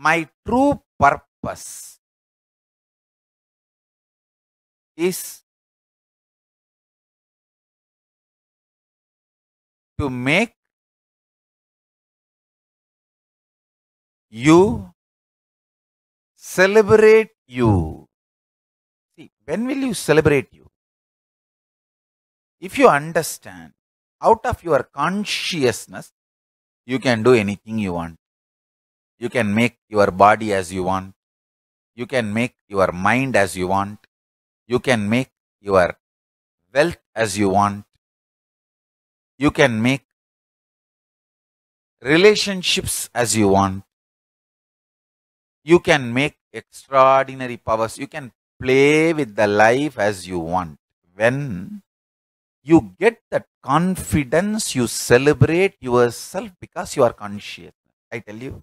my true purpose is to make you celebrate you. See, when will you celebrate you? If you understand, out of your consciousness, you can do anything you want. You can make your body as you want. You can make your mind as you want. You can make your wealth as you want. You can make relationships as you want. You can make extraordinary powers. You can play with the life as you want. When you get that confidence, you celebrate yourself because you are conscious. I tell you,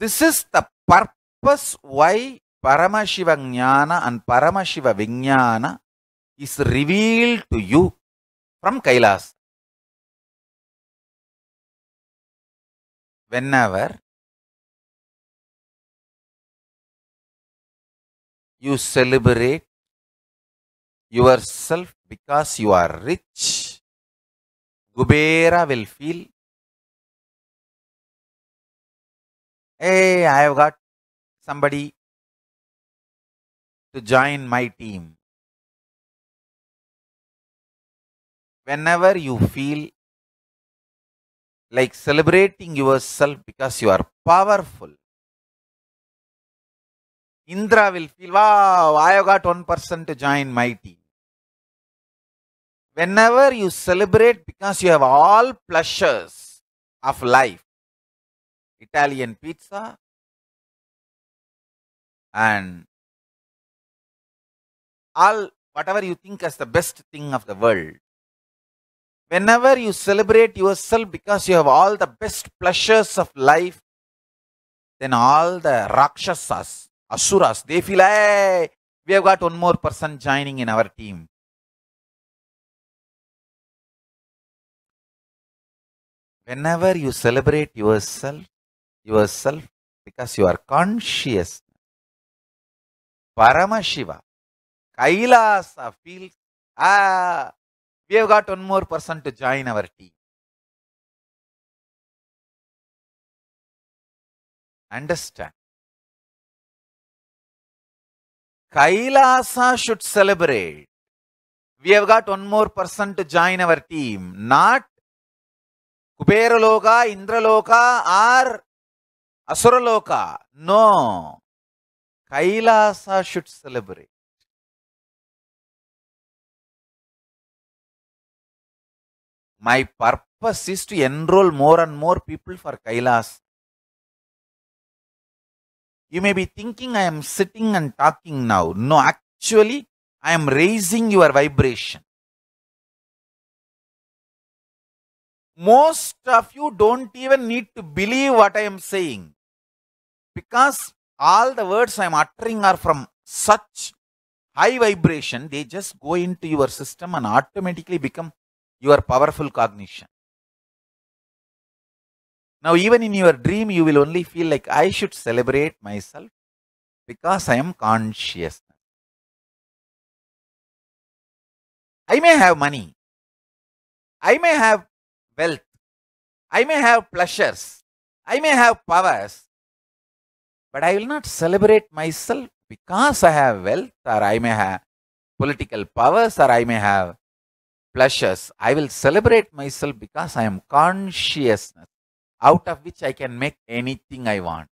This is the purpose why Paramashiva Jnana and Paramashiva Vijnana is revealed to you from Kailas. Whenever you celebrate yourself because you are rich, Gubera will feel Hey, I have got somebody to join my team. Whenever you feel like celebrating yourself because you are powerful, Indra will feel, wow, I have got one person to join my team. Whenever you celebrate because you have all pleasures of life, Italian pizza and all whatever you think as the best thing of the world. Whenever you celebrate yourself because you have all the best pleasures of life, then all the Rakshasas, Asuras, they feel, hey, we have got one more person joining in our team. Whenever you celebrate yourself, yourself because you are conscious. Paramashiva, Kailasa feels, ah, we have got one more person to join our team. Understand. Kailasa should celebrate. We have got one more person to join our team. Not Kuberaloka, Indraloka or Asuraloka, no. Kailasa should celebrate. My purpose is to enroll more and more people for Kailas. You may be thinking I am sitting and talking now. No, actually, I am raising your vibration. Most of you don't even need to believe what I am saying because all the words I am uttering are from such high vibration, they just go into your system and automatically become your powerful cognition. Now, even in your dream, you will only feel like I should celebrate myself because I am conscious. I may have money. I may have wealth. I may have pleasures. I may have powers. But I will not celebrate myself because I have wealth or I may have political powers or I may have pleasures. I will celebrate myself because I am consciousness out of which I can make anything I want.